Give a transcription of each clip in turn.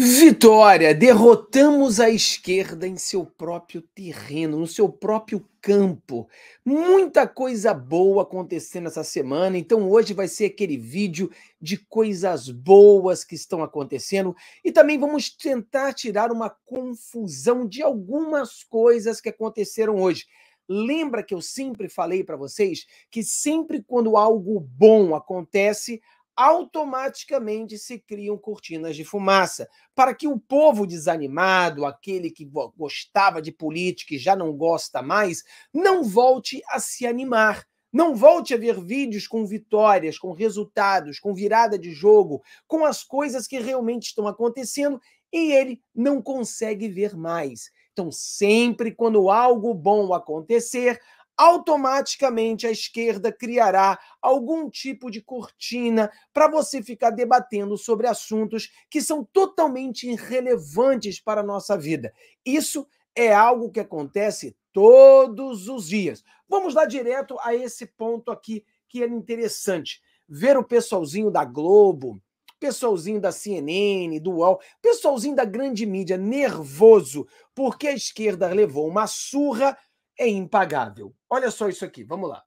Vitória! Derrotamos a esquerda em seu próprio terreno, no seu próprio campo. Muita coisa boa acontecendo essa semana, então hoje vai ser aquele vídeo de coisas boas que estão acontecendo e também vamos tentar tirar uma confusão de algumas coisas que aconteceram hoje. Lembra que eu sempre falei para vocês que sempre quando algo bom acontece, automaticamente se criam cortinas de fumaça, para que o povo desanimado, aquele que gostava de política e já não gosta mais, não volte a se animar. Não volte a ver vídeos com vitórias, com resultados, com virada de jogo, com as coisas que realmente estão acontecendo e ele não consegue ver mais. Então, sempre quando algo bom acontecer, automaticamente a esquerda criará algum tipo de cortina para você ficar debatendo sobre assuntos que são totalmente irrelevantes para a nossa vida. Isso é algo que acontece todos os dias. Vamos lá direto a esse ponto aqui que é interessante. Ver o pessoalzinho da Globo, pessoalzinho da CNN, do UOL, pessoalzinho da grande mídia nervoso porque a esquerda levou uma surra é impagável. Olha só isso aqui, vamos lá.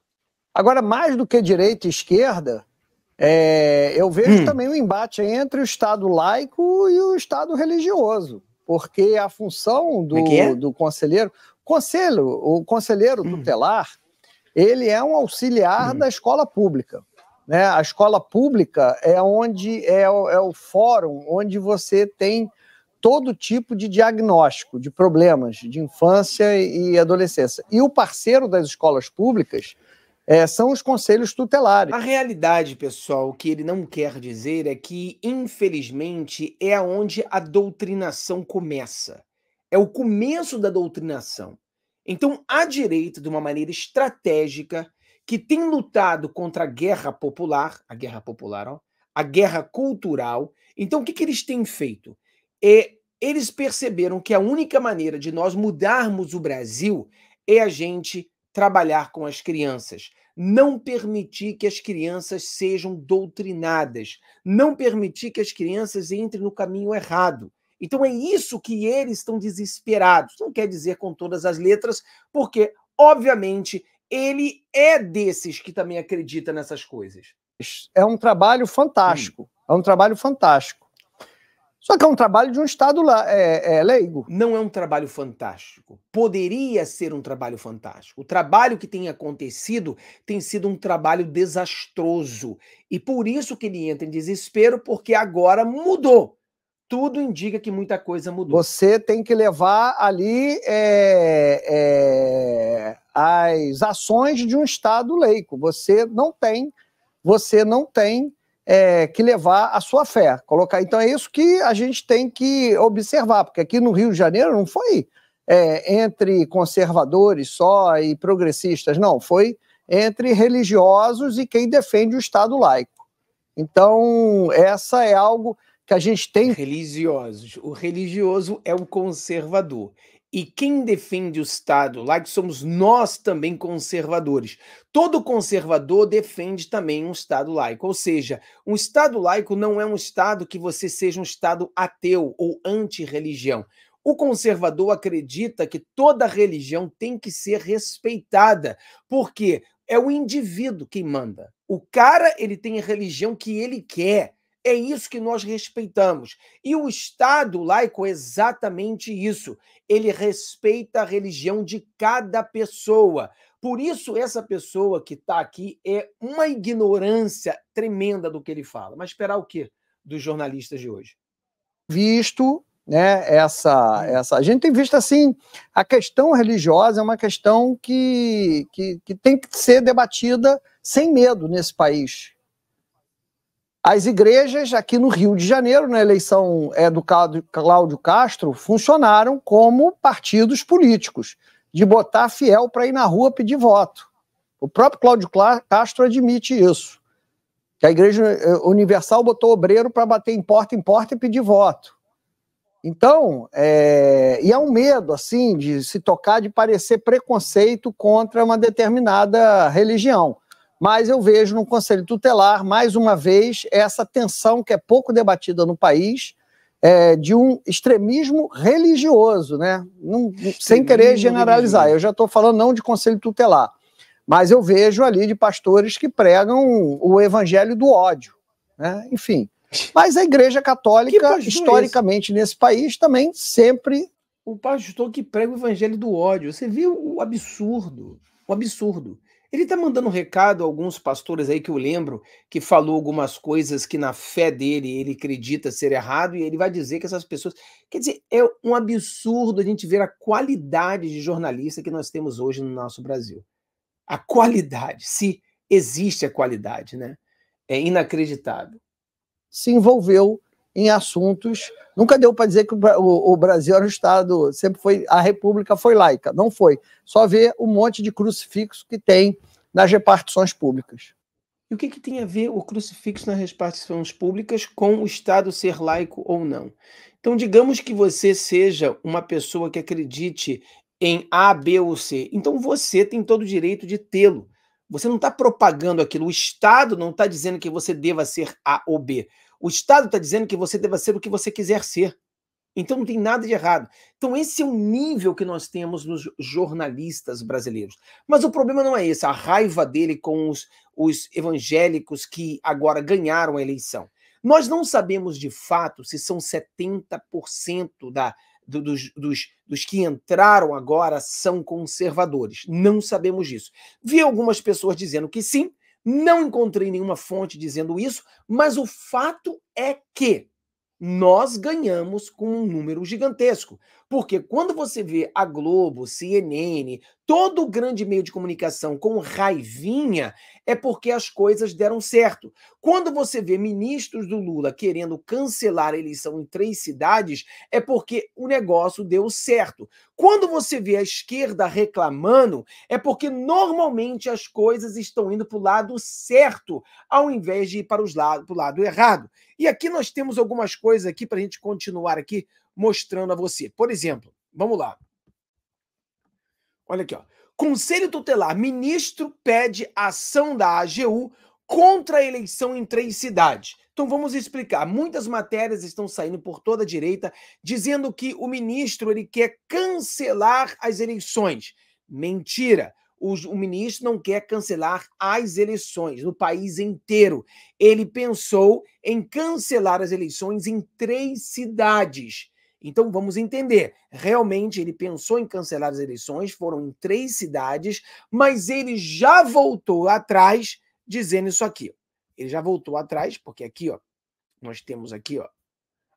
Agora, mais do que direita e esquerda, é, eu vejo hum. também o um embate entre o Estado laico e o Estado religioso, porque a função do, é, é? do conselheiro, conselho, o conselheiro hum. tutelar, ele é um auxiliar hum. da escola pública. Né? A escola pública é onde é, é o fórum onde você tem todo tipo de diagnóstico de problemas de infância e adolescência. E o parceiro das escolas públicas é, são os conselhos tutelares. A realidade, pessoal, que ele não quer dizer é que, infelizmente, é onde a doutrinação começa. É o começo da doutrinação. Então, a direita, de uma maneira estratégica, que tem lutado contra a guerra popular, a guerra popular, ó, a guerra cultural. Então, o que, que eles têm feito? E é, eles perceberam que a única maneira de nós mudarmos o Brasil é a gente trabalhar com as crianças, não permitir que as crianças sejam doutrinadas, não permitir que as crianças entrem no caminho errado. Então é isso que eles estão desesperados. Não quer dizer com todas as letras, porque, obviamente, ele é desses que também acredita nessas coisas. É um trabalho fantástico. Hum. É um trabalho fantástico. Só que é um trabalho de um Estado lá, é, é, leigo. Não é um trabalho fantástico. Poderia ser um trabalho fantástico. O trabalho que tem acontecido tem sido um trabalho desastroso. E por isso que ele entra em desespero, porque agora mudou. Tudo indica que muita coisa mudou. Você tem que levar ali é, é, as ações de um Estado leigo. Você não tem, você não tem é, que levar a sua fé. Colocar. Então é isso que a gente tem que observar, porque aqui no Rio de Janeiro não foi é, entre conservadores só e progressistas, não, foi entre religiosos e quem defende o Estado laico. Então essa é algo que a gente tem. Religiosos. O religioso é o conservador. E quem defende o Estado laico somos nós também conservadores. Todo conservador defende também um Estado laico. Ou seja, um Estado laico não é um Estado que você seja um Estado ateu ou anti-religião. O conservador acredita que toda religião tem que ser respeitada, porque é o indivíduo quem manda. O cara ele tem a religião que ele quer. É isso que nós respeitamos. E o Estado laico é exatamente isso. Ele respeita a religião de cada pessoa. Por isso, essa pessoa que está aqui é uma ignorância tremenda do que ele fala. Mas esperar o quê dos jornalistas de hoje? Visto né, essa, hum. essa. A gente tem visto assim, a questão religiosa é uma questão que, que, que tem que ser debatida sem medo nesse país. As igrejas aqui no Rio de Janeiro, na eleição é, do Cláudio Castro, funcionaram como partidos políticos, de botar fiel para ir na rua pedir voto. O próprio Cláudio Castro admite isso. Que a Igreja eh, Universal botou obreiro para bater em porta em porta e pedir voto. Então, é, e há é um medo, assim, de se tocar, de parecer preconceito contra uma determinada religião mas eu vejo no Conselho Tutelar, mais uma vez, essa tensão que é pouco debatida no país é, de um extremismo religioso, né? extremismo sem querer generalizar, religioso. eu já estou falando não de Conselho Tutelar, mas eu vejo ali de pastores que pregam o evangelho do ódio, né? Enfim. Mas a Igreja Católica, é historicamente, nesse país, também sempre. O pastor que prega o evangelho do ódio. Você viu o absurdo? O absurdo. Ele está mandando um recado a alguns pastores aí que eu lembro que falou algumas coisas que na fé dele ele acredita ser errado e ele vai dizer que essas pessoas. Quer dizer, é um absurdo a gente ver a qualidade de jornalista que nós temos hoje no nosso Brasil. A qualidade, se existe a qualidade, né? É inacreditável. Se envolveu em assuntos. Nunca deu para dizer que o, Brasil era um Estado, sempre foi, a República foi laica, não foi. Só ver o um monte de crucifixo que tem nas repartições públicas. E o que, que tem a ver o crucifixo nas repartições públicas com o Estado ser laico ou não? Então, digamos que você seja uma pessoa que acredite em A, B ou C. Então, você tem todo o direito de tê-lo. Você não está propagando aquilo. O Estado não está dizendo que você deva ser A ou B. O Estado está dizendo que você deve ser o que você quiser ser. Então não tem nada de errado. Então esse é um nível que nós temos nos jornalistas brasileiros. Mas o problema não é esse, a raiva dele com os, os evangélicos que agora ganharam a eleição. Nós não sabemos de fato se são 70% da, do, dos, dos, dos que entraram agora são conservadores. Não sabemos disso. Vi algumas pessoas dizendo que sim, não encontrei nenhuma fonte dizendo isso, mas o fato é que nós ganhamos com um número gigantesco. Porque quando você vê a Globo, CNN, todo grande meio de comunicação com raivinha é porque as coisas deram certo. Quando você vê ministros do Lula querendo cancelar a eleição em três cidades, é porque o negócio deu certo. Quando você vê a esquerda reclamando, é porque normalmente as coisas estão indo para o lado certo, ao invés de ir para, os lados, para o lado errado. E aqui nós temos algumas coisas aqui para a gente continuar aqui mostrando a você. Por exemplo, vamos lá. Olha aqui, ó. Conselho Tutelar: ministro pede ação da AGU contra a eleição em três cidades. Então vamos explicar. Muitas matérias estão saindo por toda a direita dizendo que o ministro ele quer cancelar as eleições. Mentira. O, o ministro não quer cancelar as eleições no país inteiro. Ele pensou em cancelar as eleições em três cidades. Então vamos entender. Realmente ele pensou em cancelar as eleições, foram em três cidades, mas ele já voltou atrás dizendo isso aqui. Ele já voltou atrás, porque aqui, ó, nós temos aqui, ó,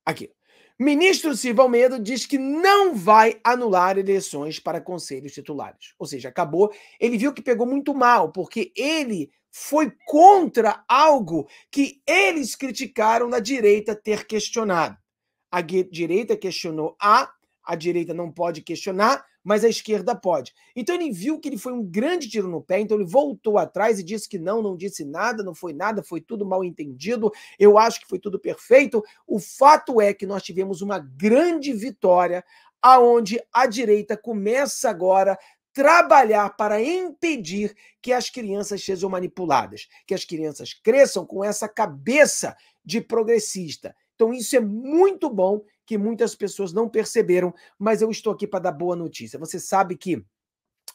aqui. Ministro Silva Almeida diz que não vai anular eleições para conselhos titulares. Ou seja, acabou. Ele viu que pegou muito mal, porque ele foi contra algo que eles criticaram na direita ter questionado a direita questionou A, a direita não pode questionar, mas a esquerda pode. Então ele viu que ele foi um grande tiro no pé, então ele voltou atrás e disse que não, não disse nada, não foi nada, foi tudo mal entendido, eu acho que foi tudo perfeito. O fato é que nós tivemos uma grande vitória aonde a direita começa agora trabalhar para impedir que as crianças sejam manipuladas, que as crianças cresçam com essa cabeça de progressista, então, isso é muito bom que muitas pessoas não perceberam, mas eu estou aqui para dar boa notícia. Você sabe que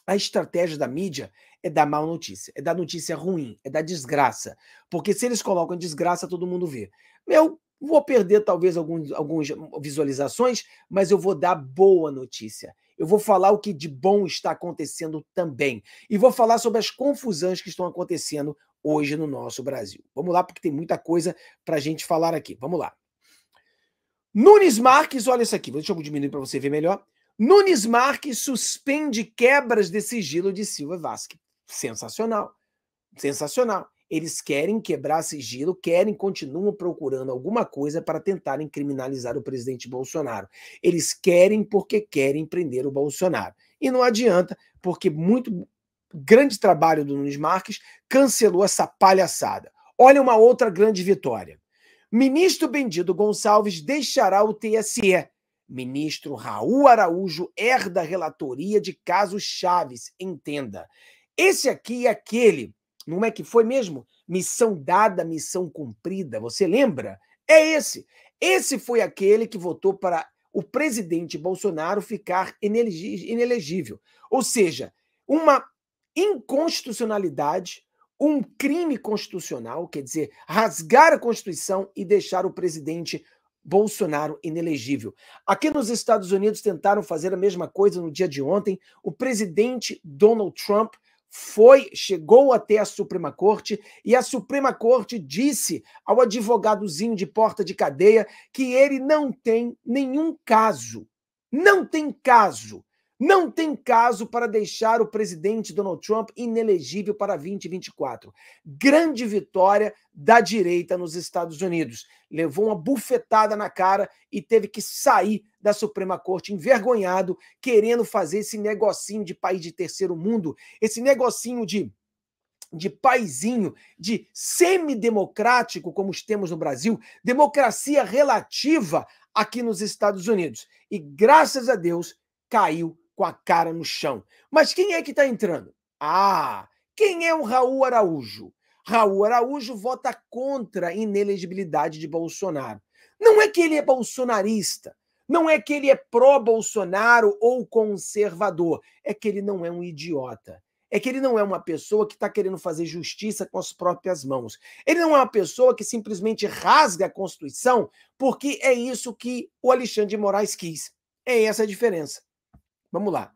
a estratégia da mídia é dar mal notícia, é dar notícia ruim, é dar desgraça. Porque se eles colocam desgraça, todo mundo vê. Meu, vou perder talvez alguns, algumas visualizações, mas eu vou dar boa notícia. Eu vou falar o que de bom está acontecendo também. E vou falar sobre as confusões que estão acontecendo hoje no nosso Brasil. Vamos lá, porque tem muita coisa para a gente falar aqui. Vamos lá. Nunes Marques, olha isso aqui, deixa eu diminuir para você ver melhor. Nunes Marques suspende quebras de sigilo de Silva Vasque. Sensacional. Sensacional. Eles querem quebrar sigilo, querem, continuam procurando alguma coisa para tentarem criminalizar o presidente Bolsonaro. Eles querem porque querem prender o Bolsonaro. E não adianta, porque muito grande trabalho do Nunes Marques cancelou essa palhaçada. Olha uma outra grande vitória. Ministro Bendido Gonçalves deixará o TSE. Ministro Raul Araújo herda a relatoria de casos Chaves, entenda. Esse aqui é aquele, não é que foi mesmo? Missão dada, missão cumprida, você lembra? É esse. Esse foi aquele que votou para o presidente Bolsonaro ficar inelegível. Ou seja, uma inconstitucionalidade um crime constitucional, quer dizer, rasgar a Constituição e deixar o presidente Bolsonaro inelegível. Aqui nos Estados Unidos tentaram fazer a mesma coisa no dia de ontem. O presidente Donald Trump foi chegou até a Suprema Corte e a Suprema Corte disse ao advogadozinho de porta de cadeia que ele não tem nenhum caso, não tem caso não tem caso para deixar o presidente Donald Trump inelegível para 2024. Grande vitória da direita nos Estados Unidos. Levou uma bufetada na cara e teve que sair da Suprema Corte envergonhado, querendo fazer esse negocinho de país de terceiro mundo, esse negocinho de de paizinho, de semidemocrático, como os temos no Brasil, democracia relativa aqui nos Estados Unidos. E graças a Deus caiu com a cara no chão. Mas quem é que está entrando? Ah, quem é o Raul Araújo? Raul Araújo vota contra a inelegibilidade de Bolsonaro. Não é que ele é bolsonarista, não é que ele é pró-Bolsonaro ou conservador, é que ele não é um idiota. É que ele não é uma pessoa que está querendo fazer justiça com as próprias mãos. Ele não é uma pessoa que simplesmente rasga a Constituição porque é isso que o Alexandre de Moraes quis. É essa a diferença. Vamos lá.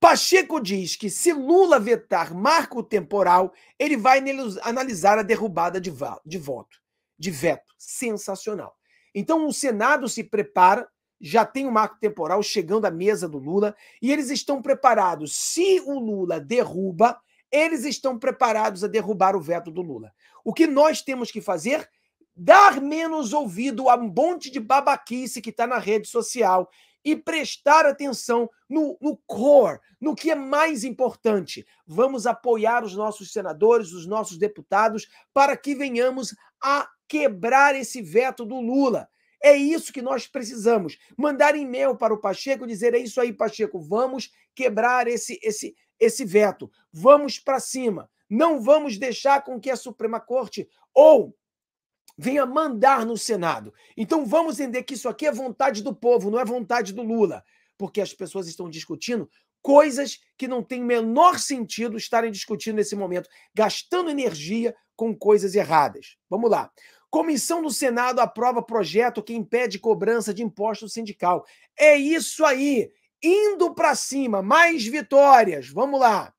Pacheco diz que se Lula vetar marco temporal, ele vai analisar a derrubada de, de voto, de veto. Sensacional. Então o Senado se prepara, já tem o marco temporal chegando à mesa do Lula, e eles estão preparados. Se o Lula derruba, eles estão preparados a derrubar o veto do Lula. O que nós temos que fazer? Dar menos ouvido a um monte de babaquice que está na rede social, e prestar atenção no, no core, no que é mais importante. Vamos apoiar os nossos senadores, os nossos deputados, para que venhamos a quebrar esse veto do Lula. É isso que nós precisamos. Mandar e-mail para o Pacheco dizer: é isso aí, Pacheco, vamos quebrar esse, esse, esse veto. Vamos para cima. Não vamos deixar com que a Suprema Corte ou venha mandar no Senado. Então vamos entender que isso aqui é vontade do povo, não é vontade do Lula, porque as pessoas estão discutindo coisas que não tem menor sentido estarem discutindo nesse momento, gastando energia com coisas erradas. Vamos lá. Comissão do Senado aprova projeto que impede cobrança de imposto sindical. É isso aí. Indo para cima, mais vitórias. Vamos lá.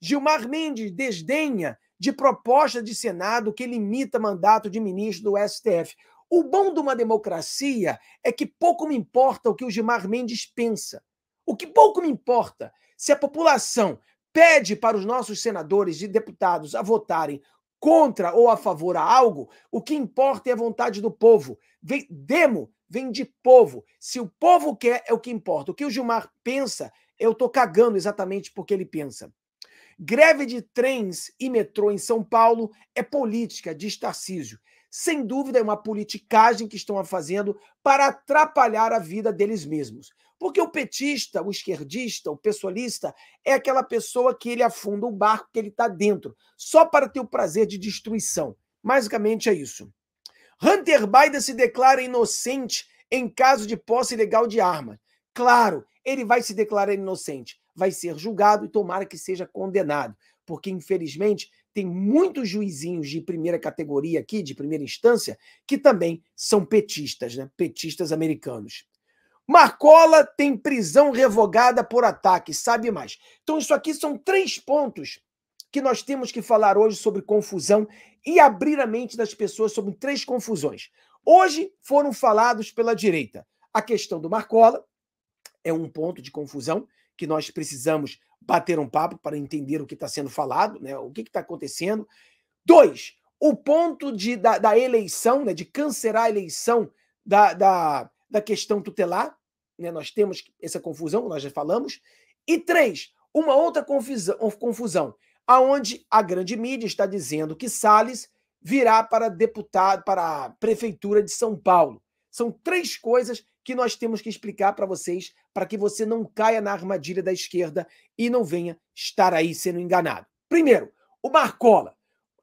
Gilmar Mendes desdenha de proposta de Senado que limita mandato de ministro do STF. O bom de uma democracia é que pouco me importa o que o Gilmar Mendes pensa. O que pouco me importa se a população pede para os nossos senadores e deputados a votarem contra ou a favor a algo, o que importa é a vontade do povo. Vem, demo vem de povo. Se o povo quer, é o que importa. O que o Gilmar pensa, eu estou cagando exatamente porque ele pensa. Greve de trens e metrô em São Paulo é política, diz Tarcísio. Sem dúvida, é uma politicagem que estão fazendo para atrapalhar a vida deles mesmos. Porque o petista, o esquerdista, o pessoalista é aquela pessoa que ele afunda o barco que ele está dentro, só para ter o prazer de destruição. Basicamente é isso. Hunter Biden se declara inocente em caso de posse ilegal de arma. Claro, ele vai se declarar inocente vai ser julgado e tomara que seja condenado, porque infelizmente tem muitos juizinhos de primeira categoria aqui, de primeira instância, que também são petistas, né? Petistas americanos. Marcola tem prisão revogada por ataque, sabe mais. Então, isso aqui são três pontos que nós temos que falar hoje sobre confusão e abrir a mente das pessoas sobre três confusões. Hoje foram falados pela direita. A questão do Marcola é um ponto de confusão, que nós precisamos bater um papo para entender o que está sendo falado, né? o que está acontecendo. Dois, o ponto de, da, da eleição, né? de cancelar a eleição da, da, da questão tutelar. Né? Nós temos essa confusão, nós já falamos. E três, uma outra confusão, confusão aonde a grande mídia está dizendo que Salles virá para deputado, para a prefeitura de São Paulo. São três coisas que nós temos que explicar para vocês para que você não caia na armadilha da esquerda e não venha estar aí sendo enganado. Primeiro, o Marcola.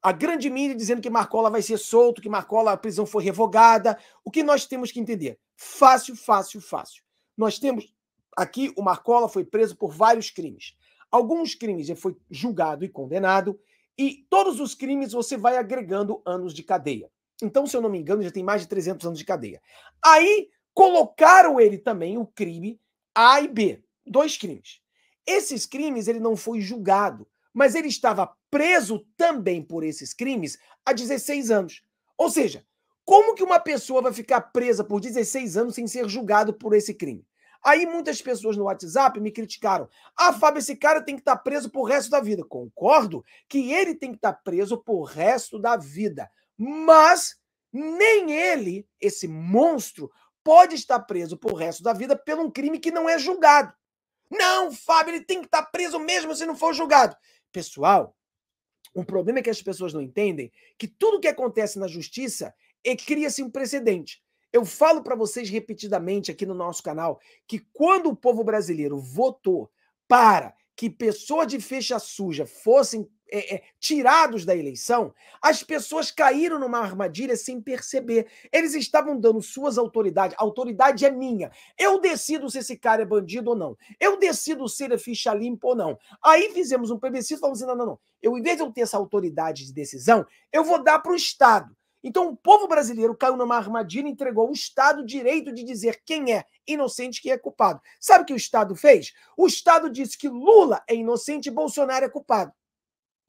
A grande mídia dizendo que Marcola vai ser solto, que Marcola, a prisão foi revogada. O que nós temos que entender? Fácil, fácil, fácil. Nós temos aqui o Marcola foi preso por vários crimes. Alguns crimes ele foi julgado e condenado, e todos os crimes você vai agregando anos de cadeia. Então, se eu não me engano, já tem mais de 300 anos de cadeia. Aí colocaram ele também o crime a e B, dois crimes. Esses crimes ele não foi julgado, mas ele estava preso também por esses crimes há 16 anos. Ou seja, como que uma pessoa vai ficar presa por 16 anos sem ser julgado por esse crime? Aí muitas pessoas no WhatsApp me criticaram. Ah, Fábio, esse cara tem que estar tá preso pro resto da vida. Concordo que ele tem que estar tá preso pro resto da vida. Mas nem ele, esse monstro, pode estar preso pro resto da vida pelo um crime que não é julgado. Não, Fábio, ele tem que estar preso mesmo se não for julgado. Pessoal, o problema é que as pessoas não entendem que tudo que acontece na justiça é, cria-se um precedente. Eu falo para vocês repetidamente aqui no nosso canal que quando o povo brasileiro votou para que pessoa de fecha suja fossem é, é, tirados da eleição, as pessoas caíram numa armadilha sem perceber. Eles estavam dando suas autoridades. A autoridade é minha. Eu decido se esse cara é bandido ou não. Eu decido se ele é ficha limpa ou não. Aí fizemos um plebiscito e falamos assim: não, não, não. Eu, em vez de eu ter essa autoridade de decisão, eu vou dar para o Estado. Então, o povo brasileiro caiu numa armadilha e entregou ao Estado o direito de dizer quem é inocente e quem é culpado. Sabe o que o Estado fez? O Estado disse que Lula é inocente e Bolsonaro é culpado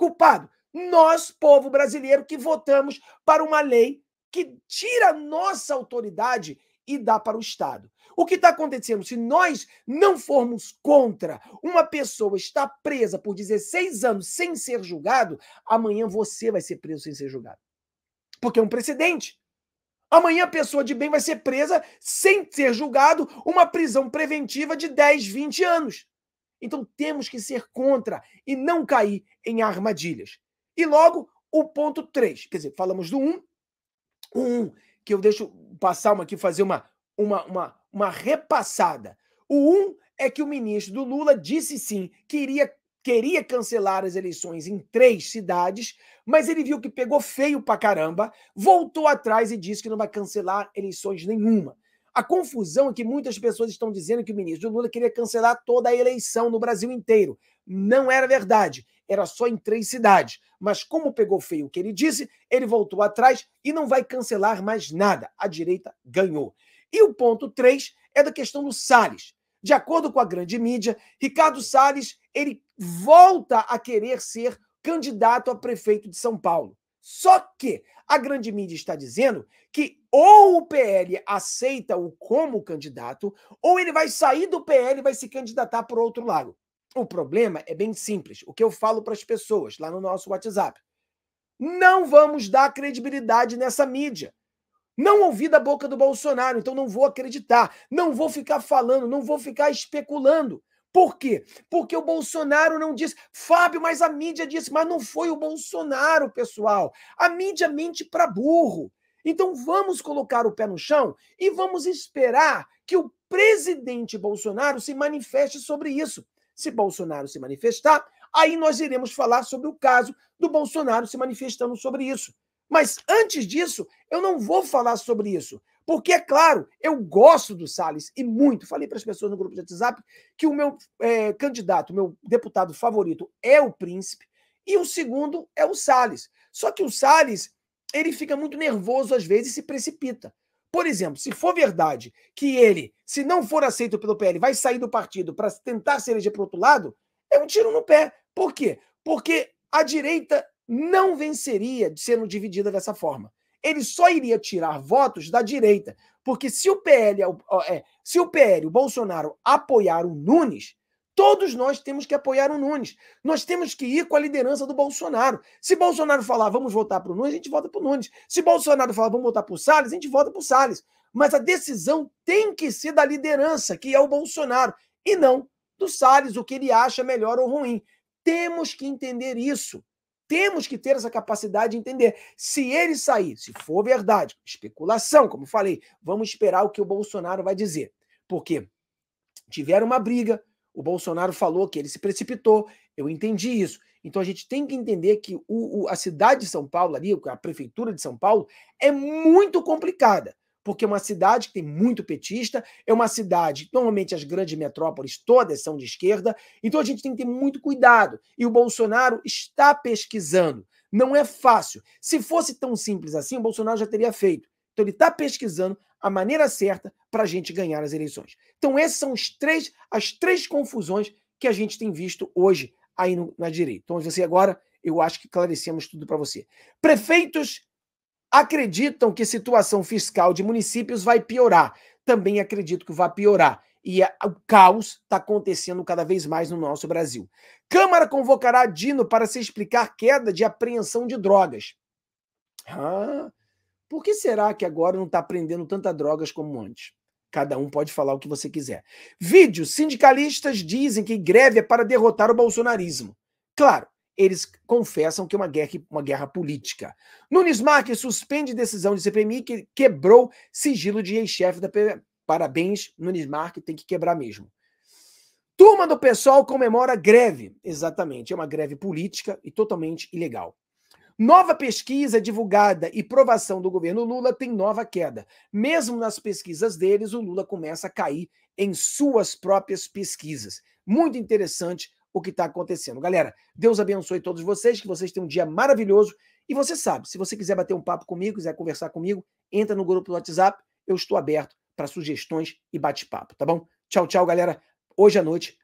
culpado? Nós, povo brasileiro, que votamos para uma lei que tira a nossa autoridade e dá para o Estado. O que está acontecendo? Se nós não formos contra uma pessoa estar presa por 16 anos sem ser julgado, amanhã você vai ser preso sem ser julgado. Porque é um precedente. Amanhã a pessoa de bem vai ser presa sem ser julgado, uma prisão preventiva de 10, 20 anos. Então temos que ser contra e não cair em armadilhas. E logo o ponto 3, quer dizer, falamos do 1, o 1, que eu deixo passar uma aqui, fazer uma, uma, uma, uma repassada. O 1 é que o ministro do Lula disse sim que iria, queria cancelar as eleições em três cidades, mas ele viu que pegou feio pra caramba, voltou atrás e disse que não vai cancelar eleições nenhuma. A confusão é que muitas pessoas estão dizendo que o ministro Lula queria cancelar toda a eleição no Brasil inteiro. Não era verdade. Era só em três cidades. Mas, como pegou feio o que ele disse, ele voltou atrás e não vai cancelar mais nada. A direita ganhou. E o ponto 3 é da questão do Salles. De acordo com a grande mídia, Ricardo Salles ele volta a querer ser candidato a prefeito de São Paulo. Só que a grande mídia está dizendo que ou o PL aceita-o como candidato, ou ele vai sair do PL e vai se candidatar por outro lado. O problema é bem simples. O que eu falo para as pessoas lá no nosso WhatsApp. Não vamos dar credibilidade nessa mídia. Não ouvi da boca do Bolsonaro, então não vou acreditar. Não vou ficar falando, não vou ficar especulando. Por quê? Porque o Bolsonaro não disse. Fábio, mas a mídia disse, mas não foi o Bolsonaro, pessoal. A mídia mente para burro. Então vamos colocar o pé no chão e vamos esperar que o presidente Bolsonaro se manifeste sobre isso. Se Bolsonaro se manifestar, aí nós iremos falar sobre o caso do Bolsonaro se manifestando sobre isso. Mas antes disso, eu não vou falar sobre isso. Porque, é claro, eu gosto do Salles e muito. Falei para as pessoas no grupo de WhatsApp que o meu é, candidato, meu deputado favorito é o Príncipe e o segundo é o Salles. Só que o Salles, ele fica muito nervoso às vezes e se precipita. Por exemplo, se for verdade que ele, se não for aceito pelo PL, vai sair do partido para tentar se eleger para outro lado, é um tiro no pé. Por quê? Porque a direita não venceria sendo dividida dessa forma ele só iria tirar votos da direita. Porque se o PL, é é, se o PL, o Bolsonaro apoiar o Nunes, todos nós temos que apoiar o Nunes. Nós temos que ir com a liderança do Bolsonaro. Se Bolsonaro falar vamos votar para o Nunes, a gente vota para o Nunes. Se Bolsonaro falar vamos votar para o Salles, a gente vota para o Salles. Mas a decisão tem que ser da liderança, que é o Bolsonaro, e não do Salles, o que ele acha melhor ou ruim. Temos que entender isso temos que ter essa capacidade de entender. Se ele sair, se for verdade, especulação, como falei, vamos esperar o que o Bolsonaro vai dizer. Porque tiveram uma briga, o Bolsonaro falou que ele se precipitou, eu entendi isso. Então a gente tem que entender que o, o, a cidade de São Paulo, ali, a prefeitura de São Paulo, é muito complicada porque é uma cidade que tem muito petista é uma cidade, normalmente as grandes metrópoles todas são de esquerda, então a gente tem que ter muito cuidado. E o Bolsonaro está pesquisando. Não é fácil. Se fosse tão simples assim, o Bolsonaro já teria feito. Então ele está pesquisando a maneira certa para a gente ganhar as eleições. Então essas são os três, as três confusões que a gente tem visto hoje aí no, na direita. Então você agora, eu acho que esclarecemos tudo para você. Prefeitos Acreditam que situação fiscal de municípios vai piorar. Também acredito que vai piorar. E é, o caos está acontecendo cada vez mais no nosso Brasil. Câmara convocará Dino para se explicar queda de apreensão de drogas. Ah, por que será que agora não está apreendendo tantas drogas como antes? Cada um pode falar o que você quiser. Vídeo: sindicalistas dizem que greve é para derrotar o bolsonarismo. Claro, eles confessam que é uma guerra, uma guerra política. Nunes Marques suspende decisão de CPMI que quebrou sigilo de ex-chefe da PM. Parabéns, Nunes Marques, tem que quebrar mesmo. Turma do pessoal comemora greve. Exatamente, é uma greve política e totalmente ilegal. Nova pesquisa divulgada e provação do governo Lula tem nova queda. Mesmo nas pesquisas deles, o Lula começa a cair em suas próprias pesquisas. Muito interessante o que está acontecendo. Galera, Deus abençoe todos vocês, que vocês tenham um dia maravilhoso. E você sabe, se você quiser bater um papo comigo, quiser conversar comigo, entra no grupo do WhatsApp, eu estou aberto para sugestões e bate-papo, tá bom? Tchau, tchau, galera. Hoje à noite.